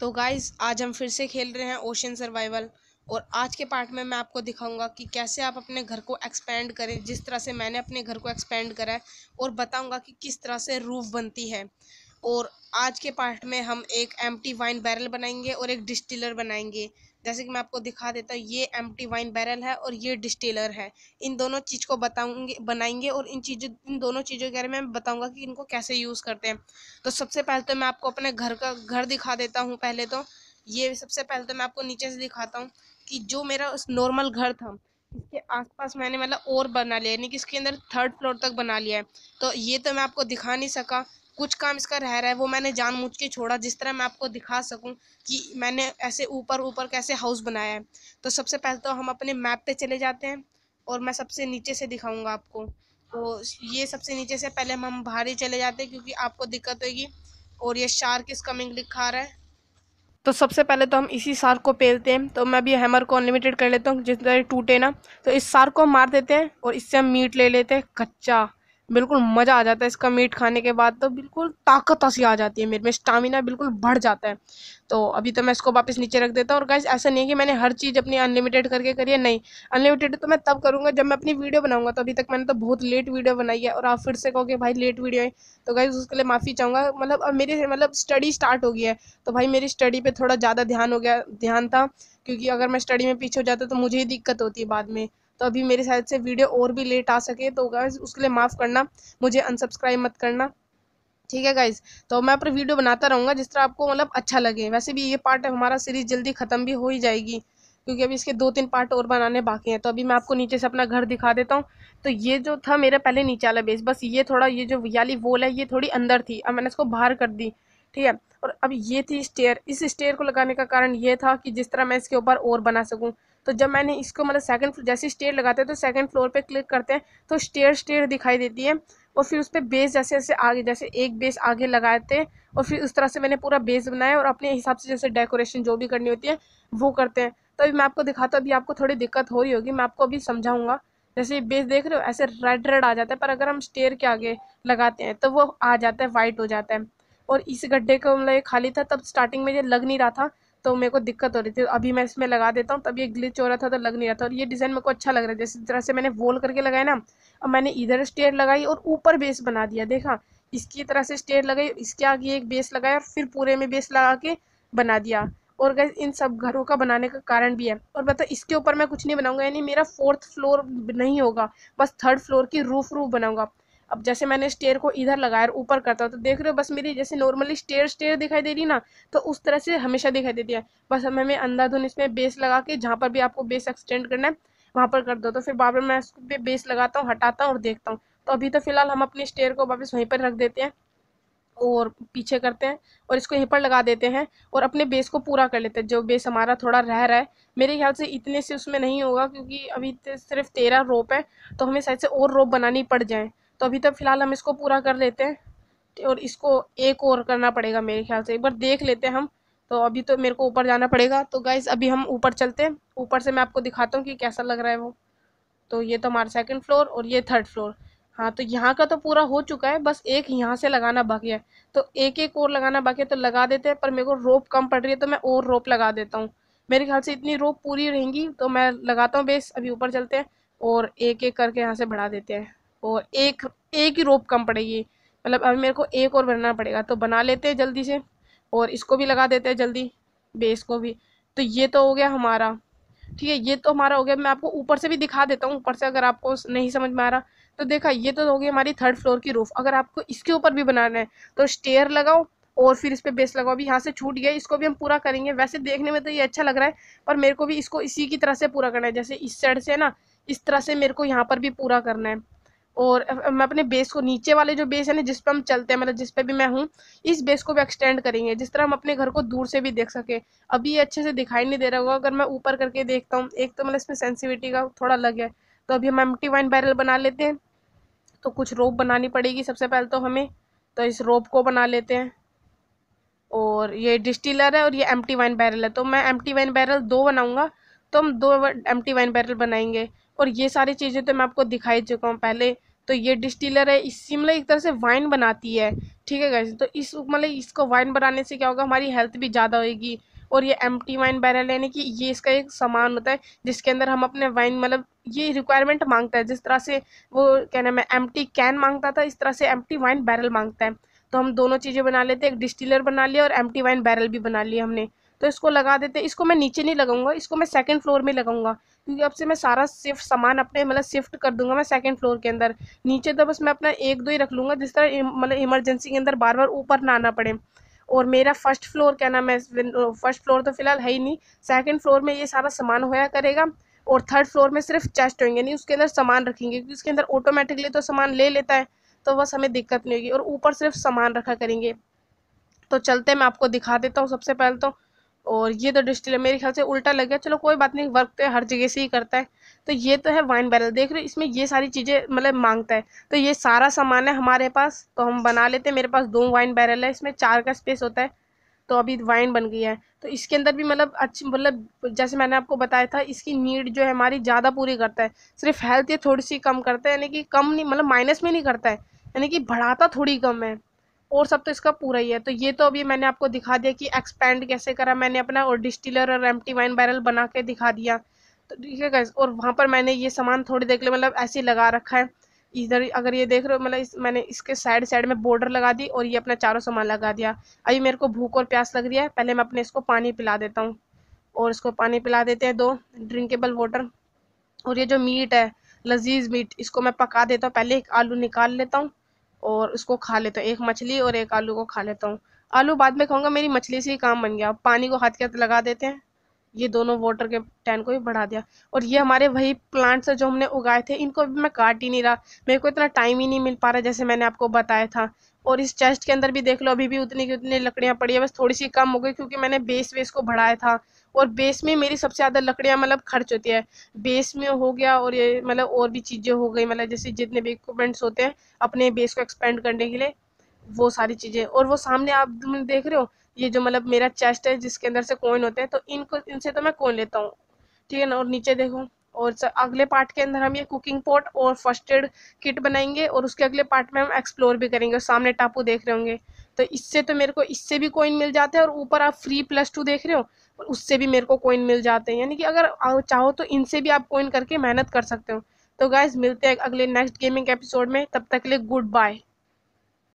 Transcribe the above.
तो गाइज आज हम फिर से खेल रहे हैं ओशन सर्वाइवल और आज के पार्ट में मैं आपको दिखाऊंगा कि कैसे आप अपने घर को एक्सपेंड करें जिस तरह से मैंने अपने घर को एक्सपेंड करा है और बताऊंगा कि किस तरह से रूफ़ बनती है और आज के पार्ट में हम एक एम वाइन बैरल बनाएंगे और एक डिस्टिलर बनाएंगे जैसे कि मैं आपको दिखा देता हूँ ये एम वाइन बैरल है और ये डिस्टिलर है इन दोनों चीज़ को बताऊंगे बनाएंगे और इन चीज़ों इन दोनों चीज़ों के बारे में मैं बताऊंगा कि इनको कैसे यूज़ करते हैं तो सबसे पहले तो मैं आपको अपने घर का घर दिखा देता हूँ पहले तो ये सबसे पहले तो मैं आपको नीचे से दिखाता हूँ कि जो मेरा उस नॉर्मल घर था इसके आसपास मैंने मतलब और बना लिया यानी कि इसके अंदर थर्ड फ्लोर तक बना लिया है तो ये तो मैं आपको दिखा नहीं सका कुछ काम इसका रह रहा है वो मैंने मुझ के छोड़ा जिस तरह मैं आपको दिखा सकूं कि मैंने ऐसे ऊपर ऊपर कैसे हाउस बनाया है तो सबसे पहले तो हम अपने मैप पे चले जाते हैं और मैं सबसे नीचे से दिखाऊंगा आपको तो ये सबसे नीचे से पहले हम बाहर ही चले जाते हैं क्योंकि आपको दिक्कत होगी और ये शार्क इस कमिंग लिखा रहा है तो सबसे पहले तो हम इसी सार को पेलते हैं तो मैं भी हैमर को अनलिमिटेड कर लेता हूँ जिस तरह टूटे ना तो इस सार को मार देते हैं और इससे हम मीट ले लेते हैं कच्चा बिल्कुल मज़ा आ जाता है इसका मीट खाने के बाद तो बिल्कुल ताकत सी आ जाती है मेरे में स्टामिना बिल्कुल बढ़ जाता है तो अभी तो मैं इसको वापस नीचे रख देता हूँ और गैस ऐसा नहीं है कि मैंने हर चीज़ अपनी अनलिमिटेड करके करी है नहीं अनलिमिटेड तो मैं तब करूँगा जब मैं अपनी वीडियो बनाऊँगा तो अभी तक मैंने तो बहुत लेट वीडियो बनाई है और आप फिर से कहोगे भाई लेट वीडियो है तो गैस उसके लिए माफ़ी चाहूँगा मतलब अब मेरी मतलब स्टडी स्टार्ट हो गई है तो भाई मेरी स्टडी पर थोड़ा ज़्यादा ध्यान हो गया ध्यान था क्योंकि अगर मैं स्टडी में पीछे हो जाता तो मुझे ही दिक्कत होती है बाद में तो अभी मेरे साथ से वीडियो और भी लेट आ सके तो गाइज उसके लिए माफ़ करना मुझे अनसब्सक्राइब मत करना ठीक है गाइज तो मैं पर वीडियो बनाता रहूँगा जिस तरह आपको मतलब अच्छा लगे वैसे भी ये पार्ट हमारा सीरीज जल्दी ख़त्म भी हो ही जाएगी क्योंकि अभी इसके दो तीन पार्ट और बनाने बाकी हैं तो अभी मैं आपको नीचे से अपना घर दिखा देता हूँ तो ये जो था मेरा पहले नीचे वाला बेस बस ये थोड़ा ये जो वाली वोल है ये थोड़ी अंदर थी अब मैंने इसको बाहर कर दी ठीक है और अब ये थी स्टेयर इस स्टेयर को लगाने का कारण ये था कि जिस तरह मैं इसके ऊपर और बना सकूँ तो जब मैंने इसको मतलब सेकंड जैसे स्टेयर लगाते हैं तो सेकंड फ्लोर पे क्लिक करते हैं तो स्टेयर स्टेयर दिखाई देती है और फिर उस पर बेस जैसे जैसे आगे जैसे एक बेस आगे लगाते हैं और फिर उस तरह से मैंने पूरा बेस बनाया और अपने हिसाब से जैसे डेकोरेशन जो भी करनी होती है वो करते हैं तो अभी मैं आपको दिखाता हूँ अभी आपको थोड़ी दिक्कत हो रही होगी मैं आपको अभी समझाऊँगा जैसे बेस देख रहे हो ऐसे रेड रेड आ जाता है पर अगर हम स्टेयर के आगे लगाते हैं तो वो आ जाता है वाइट हो जाता है और इस गड्ढे को मतलब खाली था तब स्टार्टिंग में ये लग नहीं रहा था तो मेरे को दिक्कत हो रही थी अभी मैं इसमें लगा देता हूँ तब ये ग्लिच हो रहा था तो लग नहीं रहा था और ये डिज़ाइन मेरे को अच्छा लग रहा है जैसे तरह से मैंने वोल करके लगाया ना अब मैंने इधर स्टेयर लगाई और ऊपर बेस बना दिया देखा इसकी तरह से स्टेयर लगाई इसके आगे एक बेस लगाया और फिर पूरे में बेस लगा के बना दिया और गैस इन सब घरों का बनाने का कारण भी है और बता इसके ऊपर मैं कुछ नहीं बनाऊंगा यानी मेरा फोर्थ फ्लोर नहीं होगा बस थर्ड फ्लोर की रूफ रूफ बनाऊंगा अब जैसे मैंने स्टेयर को इधर लगाया ऊपर करता हूँ तो देख रहे हो बस मेरी जैसे नॉर्मली स्टेयर स्टेयर दिखाई दे रही ना तो उस तरह से हमेशा दिखाई देती है बस हम हमें अंधाधुन इसमें बेस लगा के जहाँ पर भी आपको बेस एक्सटेंड करना है वहाँ पर कर दो तो फिर बार बार मैं उसको बेस लगाता हूँ हटाता हूँ और देखता हूँ तो अभी तो फिलहाल हम अपनी स्टेयर को वापस वहीं पर रख देते हैं और पीछे करते हैं और इसको यहीं पर लगा देते हैं और अपने बेस को पूरा कर लेते हैं जो बेस हमारा थोड़ा रह रहा है मेरे ख्याल से इतने से उसमें नहीं होगा क्योंकि अभी तो सिर्फ तेरह रोप है तो हमें शायद से और रोप बनानी पड़ जाए तो अभी तक फ़िलहाल हम इसको पूरा कर लेते हैं और इसको एक और करना पड़ेगा मेरे ख्याल से एक बार देख लेते हैं हम तो अभी तो मेरे को ऊपर जाना पड़ेगा तो गाइज़ अभी हम ऊपर चलते हैं ऊपर से मैं आपको दिखाता हूँ कि कैसा लग रहा है वो तो ये तो हमारा सेकंड फ्लोर और ये थर्ड फ्लोर हाँ तो यहाँ का तो पूरा हो चुका है बस एक यहाँ से लगाना बाकी है तो एक एक और लगाना बाकी है तो लगा देते हैं पर मेरे को रोप कम पड़ रही है तो मैं और रोप लगा देता हूँ मेरे ख्याल से इतनी रोप पूरी रहेंगी तो मैं लगाता हूँ बेस अभी ऊपर चलते हैं और एक एक करके यहाँ से बढ़ा देते हैं और एक एक ही रोप कम पड़ेगी मतलब अभी मेरे को एक और बनाना पड़ेगा तो बना लेते हैं जल्दी से और इसको भी लगा देते हैं जल्दी बेस को भी तो ये तो हो गया हमारा ठीक है ये तो हमारा हो गया मैं आपको ऊपर से भी दिखा देता हूँ ऊपर से अगर आपको नहीं समझ में आ रहा तो देखा ये तो हो गया हमारी थर्ड फ्लोर की रूफ अगर आपको इसके ऊपर भी बनाना है तो स्टेयर लगाओ और फिर इस पर बेस लगाओ अभी यहाँ से छूट गया इसको भी हम पूरा करेंगे वैसे देखने में तो ये अच्छा लग रहा है पर मेरे को भी इसको इसी की तरह से पूरा करना है जैसे इस साइड से ना इस तरह से मेरे को यहाँ पर भी पूरा करना है और मैं अपने बेस को नीचे वाले जो बेस है ना जिस पर हम चलते हैं मतलब जिस पर भी मैं हूँ इस बेस को भी एक्सटेंड करेंगे जिस तरह हम अपने घर को दूर से भी देख सकें अभी ये अच्छे से दिखाई नहीं दे रहा होगा अगर मैं ऊपर करके देखता हूँ एक तो मतलब इसमें सेंसिविटी का थोड़ा अलग है तो अभी हम एम्प्टी वाइन बैरल बना लेते हैं तो कुछ रोप बनानी पड़ेगी सबसे पहले तो हमें तो इस रोप को बना लेते हैं और ये डिस्टिलर है और ये एम वाइन बैरल है तो मैं एम वाइन बैरल दो बनाऊँगा तो हम दो एम वाइन बैरल बनाएंगे और ये सारी चीज़ें तो मैं आपको दिखाई चुका हूँ पहले तो ये डिस्टिलर है इससे मतलब एक तरह से वाइन बनाती है ठीक है गैस तो इस मतलब इसको वाइन बनाने से क्या होगा हमारी हेल्थ भी ज़्यादा होगी और ये एम टी वाइन बैरल यानी कि ये इसका एक सामान होता है जिसके अंदर हम अपने वाइन मतलब ये रिक्वायरमेंट मांगता है जिस तरह से वो क्या नाम है एम टी कैन मांगता था इस तरह से एम टी वाइन बैरल मांगता है तो हम दोनों चीज़ें बना लेते हैं एक डिस्टिलर बना लिया और एम टी वाइन बैरल भी बना लिया हमने तो इसको लगा देते हैं इसको मैं नीचे नहीं लगाऊंगा इसको मैं सेकंड फ्लोर में लगाऊंगा क्योंकि अब से मैं सारा शिफ्ट सामान अपने मतलब शिफ्ट कर दूंगा मैं सेकंड फ्लोर के अंदर नीचे तो बस मैं अपना एक दो ही रख लूँगा जिस तरह मतलब इमरजेंसी के अंदर बार बार ऊपर ना आना पड़े और मेरा फर्स्ट फ्लोर क्या नाम है फर्स्ट फ्लोर uh, तो फिलहाल है ही नहीं सेकेंड फ्लोर में ये सारा सामान होया करेगा और थर्ड फ्लोर में सिर्फ चेस्ट होंगे नहीं उसके अंदर सामान रखेंगे क्योंकि उसके अंदर ऑटोमेटिकली तो सामान ले लेता है तो बस हमें दिक्कत नहीं होगी और ऊपर सिर्फ सामान रखा करेंगे तो चलते मैं आपको दिखा देता हूँ सबसे पहले तो और ये तो डिस्टिलर मेरे ख्याल से उल्टा लग गया चलो कोई बात नहीं वर्क तो हर जगह से ही करता है तो ये तो है वाइन बैरल देख रहे हो इसमें ये सारी चीज़ें मतलब मांगता है तो ये सारा सामान है हमारे पास तो हम बना लेते हैं मेरे पास दो वाइन बैरल है इसमें चार का स्पेस होता है तो अभी वाइन बन गई है तो इसके अंदर भी मतलब अच्छी मतलब जैसे मैंने आपको बताया था इसकी नीड जो है हमारी ज़्यादा पूरी करता है सिर्फ हेल्थ ये थोड़ी सी कम करता है यानी कि कम नहीं मतलब माइनस में नहीं करता है यानी कि बढ़ाता थोड़ी कम है और सब तो इसका पूरा ही है तो ये तो अभी मैंने आपको दिखा दिया कि एक्सपेंड कैसे करा मैंने अपना और डिस्टिलर और एम्प्टी वाइन बैरल बना के दिखा दिया तो ठीक है गैस और वहाँ पर मैंने ये सामान थोड़ी देर के लिए मतलब ऐसे लगा रखा है इधर अगर ये देख रहे हो मतलब इस, मैंने इसके साइड साइड में बॉर्डर लगा दी और ये अपना चारों सामान लगा दिया अभी मेरे को भूख और प्यास लग रही है पहले मैं अपने इसको पानी पिला देता हूँ और इसको पानी पिला देते हैं दो ड्रिंकेबल वाटर और ये जो मीट है लजीज मीट इसको मैं पका देता हूँ पहले एक आलू निकाल लेता हूँ और उसको खा लेता हूँ एक मछली और एक आलू को खा लेता हूँ आलू बाद में खाऊंगा मेरी मछली से ही काम बन गया पानी को हाथ के हाथ लगा देते हैं ये दोनों वाटर के टैन को भी बढ़ा दिया और ये हमारे वही प्लांट्स जो हमने उगाए थे इनको भी मैं काट ही नहीं रहा मेरे को इतना टाइम ही नहीं मिल पा रहा जैसे मैंने आपको बताया था और इस चेस्ट के अंदर भी देख लो अभी भी उतनी की उतनी लकड़ियाँ पड़ी है बस थोड़ी सी कम हो गई क्योंकि मैंने बेस वेस को बढ़ाया था और बेस में मेरी सबसे ज़्यादा लकड़ियाँ मतलब खर्च होती है बेस में हो गया और ये मतलब और भी चीज़ें हो गई मतलब जैसे जितने भी इक्विपमेंट्स होते हैं अपने बेस को एक्सपेंड करने के लिए वो सारी चीज़ें और वो सामने आप देख रहे हो ये जो मतलब मेरा चेस्ट है जिसके अंदर से कोइन होते हैं तो इनको इनसे तो मैं कोइन लेता हूँ ठीक है ना और नीचे देखो और अगले पार्ट के अंदर हम ये कुकिंग पोट और फर्स्ट एड किट बनाएंगे और उसके अगले पार्ट में हम एक्सप्लोर भी करेंगे और सामने टापू देख रहे होंगे तो इससे तो मेरे को इससे भी कोइन मिल जाते हैं और ऊपर आप फ्री प्लस टू देख रहे हो और उससे भी मेरे को कोइन मिल जाते हैं यानी कि अगर चाहो तो इनसे भी आप कोइन करके मेहनत कर सकते हो तो गाइज मिलते हैं अगले नेक्स्ट गेमिंग एपिसोड में तब तक के लिए गुड बाय